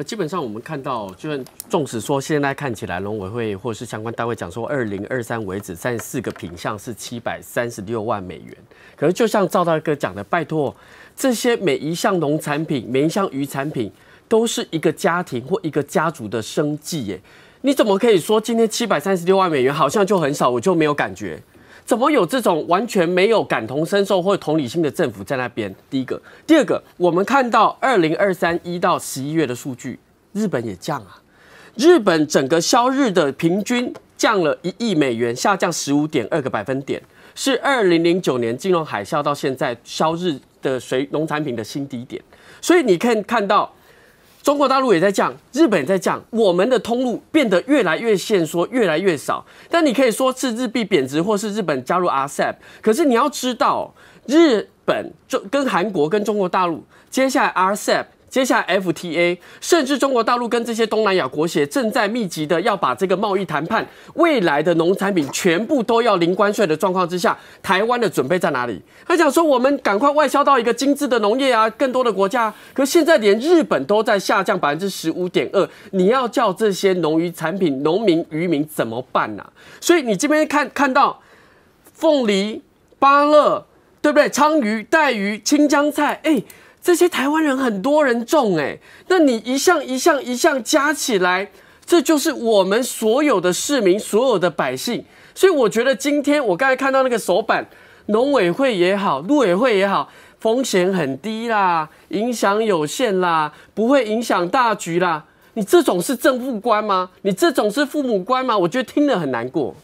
那基本上，我们看到，就算纵使说现在看起来，农委会或是相关单位讲说，二零二三为止，三十四个品项是七百三十六万美元。可是，就像赵大哥讲的，拜托，这些每一项农产品、每一项渔产品，都是一个家庭或一个家族的生计耶。你怎么可以说今天七百三十六万美元好像就很少，我就没有感觉？怎么有这种完全没有感同身受或同理心的政府在那边？第一个，第二个，我们看到二零二三一到十一月的数据，日本也降啊，日本整个销日的平均降了一亿美元，下降十五点二个百分点，是二零零九年金融海啸到现在销日的随农产品的新低点，所以你可以看到。中国大陆也在降，日本也在降，我们的通路变得越来越限缩，越来越少。但你可以说是日币贬值，或是日本加入 RCEP，可是你要知道，日本就跟韩国、跟中国大陆，接下来 RCEP。接下来 FTA，甚至中国大陆跟这些东南亚国协正在密集的要把这个贸易谈判未来的农产品全部都要零关税的状况之下，台湾的准备在哪里？他讲说我们赶快外销到一个精致的农业啊，更多的国家。可现在连日本都在下降百分之十五点二，你要叫这些农渔产品农民渔民怎么办呢？所以你这边看看到凤梨、芭乐，对不对？鲳鱼、带鱼、青江菜，哎。这些台湾人很多人种哎，那你一项一项一项加起来，这就是我们所有的市民、所有的百姓。所以我觉得今天我刚才看到那个手板，农委会也好，路委会也好，风险很低啦，影响有限啦，不会影响大局啦。你这种是政府官吗？你这种是父母官吗？我觉得听了很难过。